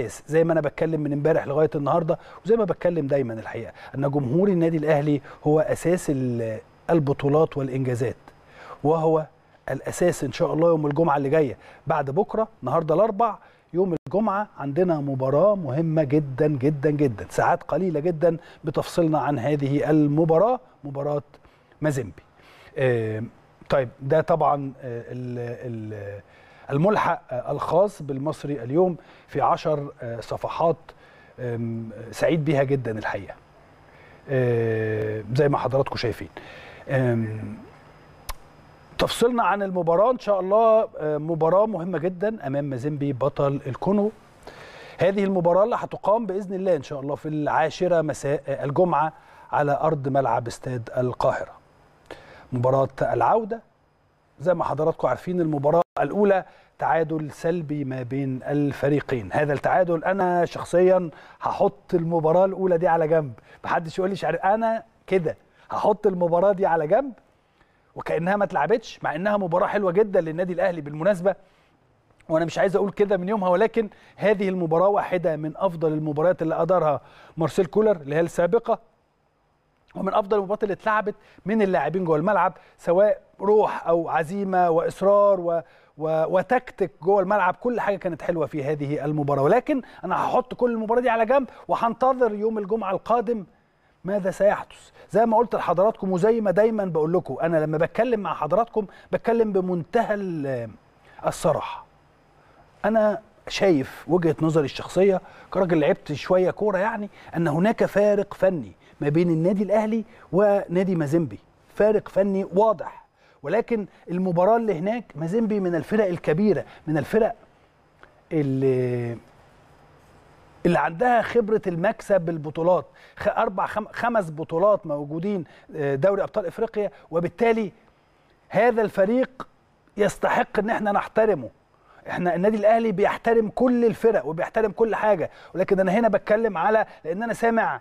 الاساس زي ما انا بتكلم من امبارح لغايه النهارده وزي ما بتكلم دايما الحقيقه ان جمهور النادي الاهلي هو اساس البطولات والانجازات وهو الاساس ان شاء الله يوم الجمعه اللي جايه بعد بكره النهارده الاربع يوم الجمعه عندنا مباراه مهمه جدا جدا جدا ساعات قليله جدا بتفصلنا عن هذه المباراه مباراه مازيمبي آه، طيب ده طبعا آه، الملحق الخاص بالمصري اليوم في عشر آه، صفحات سعيد بيها جدا الحقيقة آه، زي ما حضراتكم شايفين تفصيلنا عن المباراة إن شاء الله آه، مباراة مهمة جدا أمام مازيمبي بطل الكونو هذه المباراة اللي هتقام بإذن الله إن شاء الله في العاشرة مساء الجمعة على أرض ملعب استاد القاهرة مباراة العودة زي ما حضراتكم عارفين المباراة الأولى تعادل سلبي ما بين الفريقين هذا التعادل أنا شخصيا هحط المباراة الأولى دي على جنب محدش يقول لي شعر أنا كده هحط المباراة دي على جنب وكأنها ما اتلعبتش مع إنها مباراة حلوة جدا للنادي الأهلي بالمناسبة وانا مش عايز اقول كده من يومها ولكن هذه المباراه واحده من افضل المباريات اللي ادارها مارسيل كولر اللي هي السابقه ومن افضل المباريات اللي اتلعبت من اللاعبين جوه الملعب سواء روح او عزيمه واصرار و وتكتك جوه الملعب كل حاجه كانت حلوه في هذه المباراه ولكن انا هحط كل المباراه دي على جنب وهنتظر يوم الجمعه القادم ماذا سيحدث زي ما قلت لحضراتكم وزي ما دايما بقول لكم انا لما بتكلم مع حضراتكم بتكلم بمنتهى الصراحه انا شايف وجهه نظري الشخصيه كراجل لعبت شويه كوره يعني ان هناك فارق فني ما بين النادي الاهلي ونادي مازيمبي فارق فني واضح ولكن المباراه اللي هناك مازيمبي من الفرق الكبيره من الفرق اللي اللي عندها خبره المكسب بالبطولات اربع خمس بطولات موجودين آه، دوري ابطال افريقيا وبالتالي هذا الفريق يستحق ان احنا نحترمه احنا النادي الاهلي بيحترم كل الفرق وبيحترم كل حاجه ولكن انا هنا بتكلم على لان انا سامع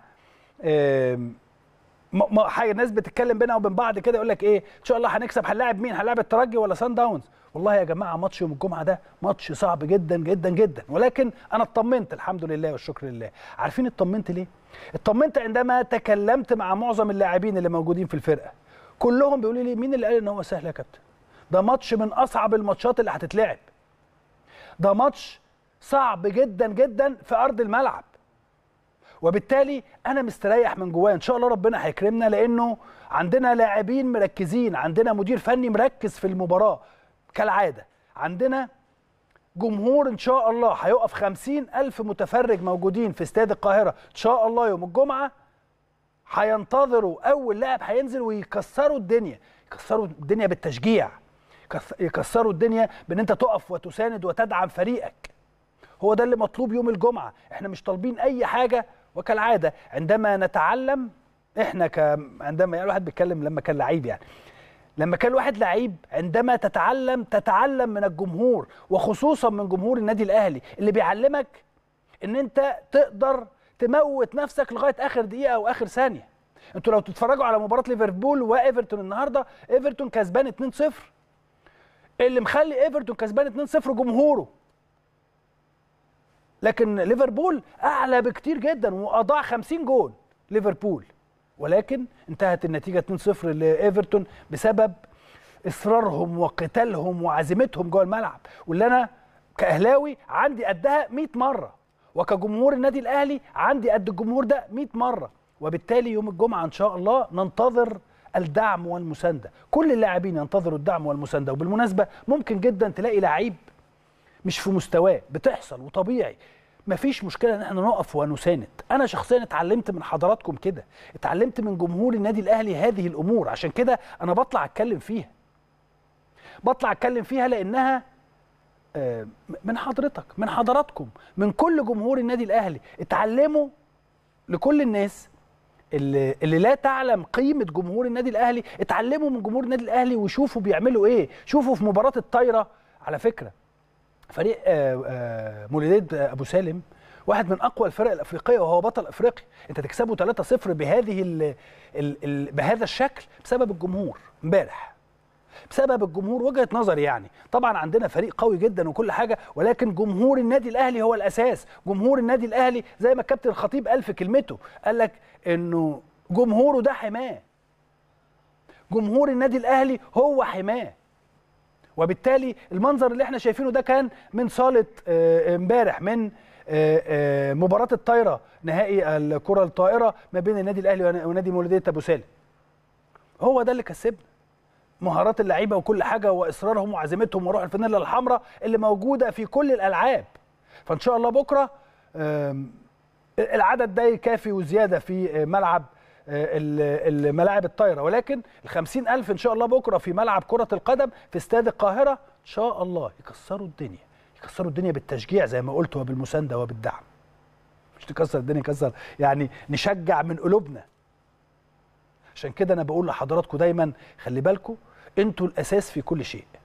حاجه الناس بتتكلم بينها وبين بعض كده يقول لك ايه ان شاء الله هنكسب هنلاعب مين هنلاعب الترجي ولا سان داونز والله يا جماعه ماتش يوم الجمعه ده ماتش صعب جدا جدا جدا ولكن انا اطمنت الحمد لله والشكر لله عارفين اطمنت ليه اطمنت عندما تكلمت مع معظم اللاعبين اللي موجودين في الفرقه كلهم بيقولوا لي مين اللي قال ان هو سهل يا كابتن ده ماتش من اصعب الماتشات اللي هتتلعب ده ماتش صعب جدا جدا في ارض الملعب وبالتالي انا مستريح من جوايا ان شاء الله ربنا هيكرمنا لانه عندنا لاعبين مركزين عندنا مدير فني مركز في المباراه كالعاده عندنا جمهور ان شاء الله هيقف خمسين الف متفرج موجودين في استاد القاهره ان شاء الله يوم الجمعه هينتظروا اول لاعب هينزل ويكسروا الدنيا يكسروا الدنيا بالتشجيع يكسروا الدنيا بان انت تقف وتساند وتدعم فريقك هو ده اللي مطلوب يوم الجمعه احنا مش طالبين اي حاجه وكالعاده عندما نتعلم احنا ك... عندما يعني الواحد بيتكلم لما كان لعيب يعني لما كان الواحد لعيب عندما تتعلم تتعلم من الجمهور وخصوصا من جمهور النادي الاهلي اللي بيعلمك ان انت تقدر تموت نفسك لغايه اخر دقيقه او اخر ثانيه انتوا لو تتفرجوا على مباراه ليفربول وايفرتون النهارده ايفرتون كسبان 2-0 اللي مخلي ايفرتون كسبان 2-0 جمهوره لكن ليفربول اعلى بكتير جدا واضاع 50 جول ليفربول ولكن انتهت النتيجه 2-0 لايفرتون بسبب اصرارهم وقتالهم وعزيمتهم جوه الملعب واللي انا كاهلاوي عندي قدها 100 مره وكجمهور النادي الاهلي عندي قد الجمهور ده 100 مره وبالتالي يوم الجمعه ان شاء الله ننتظر الدعم والمسانده كل اللاعبين ينتظروا الدعم والمسانده وبالمناسبه ممكن جدا تلاقي لعيب مش في مستواه بتحصل وطبيعي مفيش مشكله ان احنا نقف ونساند انا شخصيا اتعلمت من حضراتكم كده اتعلمت من جمهور النادي الاهلي هذه الامور عشان كده انا بطلع اتكلم فيها بطلع اتكلم فيها لانها آه، من حضرتك من حضراتكم من كل جمهور النادي الاهلي اتعلموا لكل الناس اللي, اللي لا تعلم قيمه جمهور النادي الاهلي اتعلموا من جمهور النادي الاهلي وشوفوا بيعملوا ايه شوفوا في مباراه الطايره على فكره فريق آه، آه، مولوديه ابو سالم واحد من اقوى الفرق الافريقيه وهو بطل افريقي انت تكسبه 3-0 بهذه الـ الـ الـ بهذا الشكل بسبب الجمهور امبارح بسبب الجمهور وجهه نظر يعني طبعا عندنا فريق قوي جدا وكل حاجه ولكن جمهور النادي الاهلي هو الاساس جمهور النادي الاهلي زي ما الكابتن الخطيب قال في كلمته قال لك انه جمهوره ده حماه جمهور النادي الاهلي هو حماه وبالتالي المنظر اللي احنا شايفينه ده كان من صاله آه، امبارح من آه، آه، مباراه الطايره نهائي الكره الطائره ما بين النادي الاهلي ونادي مولوديه ابو سالم هو ده اللي كسبنا مهارات اللعيبه وكل حاجه واصرارهم وعزيمتهم وروح الفانيلا الحمراء اللي موجوده في كل الالعاب فان شاء الله بكره العدد ده كافي وزياده في ملعب آه، الملاعب الطايره ولكن ال 50000 ان شاء الله بكره في ملعب كره القدم في استاد القاهره ان شاء الله يكسروا الدنيا يكسروا الدنيا بالتشجيع زي ما قلت وبالمسانده وبالدعم مش تكسر الدنيا كسر يعني نشجع من قلوبنا عشان كده انا بقول لحضراتكم دايما خلي بالكم انتوا الاساس في كل شيء